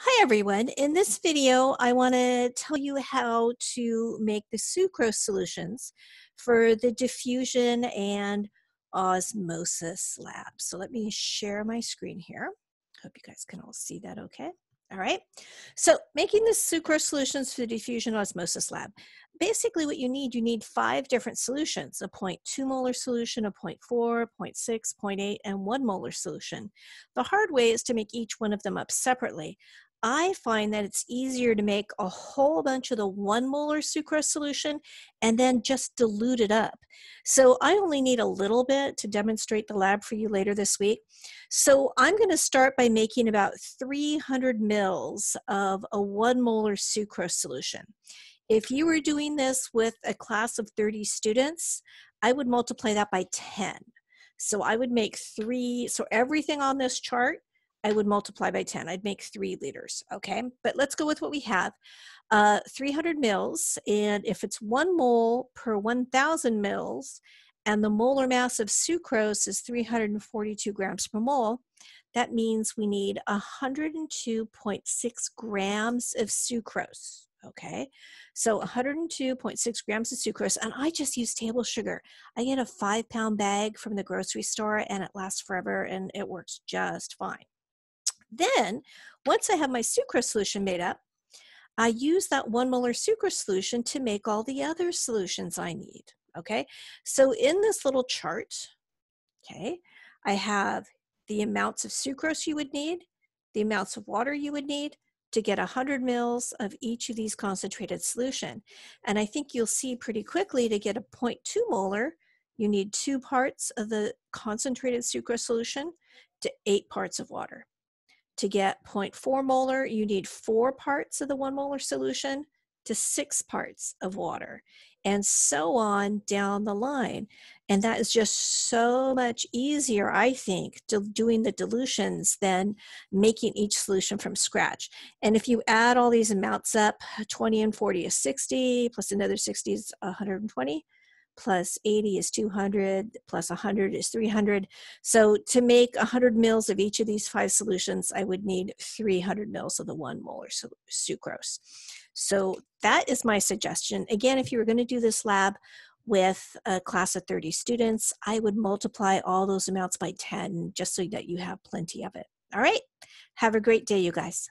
Hi everyone. In this video, I want to tell you how to make the sucrose solutions for the diffusion and osmosis lab. So let me share my screen here. Hope you guys can all see that okay. All right. So making the sucrose solutions for the diffusion osmosis lab. Basically what you need, you need five different solutions, a 0.2 molar solution, a 0.4, 0.6, 0.8, and one molar solution. The hard way is to make each one of them up separately. I find that it's easier to make a whole bunch of the one molar sucrose solution and then just dilute it up. So I only need a little bit to demonstrate the lab for you later this week. So I'm going to start by making about 300 mils of a one molar sucrose solution. If you were doing this with a class of 30 students, I would multiply that by 10. So I would make three, so everything on this chart I would multiply by 10. I'd make three liters, okay? But let's go with what we have. Uh, 300 mils, and if it's one mole per 1,000 mils, and the molar mass of sucrose is 342 grams per mole, that means we need 102.6 grams of sucrose. Okay, so 102.6 grams of sucrose, and I just use table sugar. I get a five pound bag from the grocery store, and it lasts forever and it works just fine. Then, once I have my sucrose solution made up, I use that one molar sucrose solution to make all the other solutions I need. Okay, so in this little chart, okay, I have the amounts of sucrose you would need, the amounts of water you would need to get 100 mils of each of these concentrated solution. And I think you'll see pretty quickly to get a 0.2 molar, you need two parts of the concentrated sucrose solution to eight parts of water. To get 0.4 molar, you need four parts of the one molar solution to six parts of water, and so on down the line. And that is just so much easier, I think, doing the dilutions than making each solution from scratch. And if you add all these amounts up 20 and 40 is 60, plus another 60 is 120 plus 80 is 200, plus 100 is 300. So to make 100 mils of each of these five solutions, I would need 300 mils of the one molar sucrose. So that is my suggestion. Again, if you were going to do this lab with a class of 30 students, I would multiply all those amounts by 10 just so that you have plenty of it. All right, have a great day, you guys.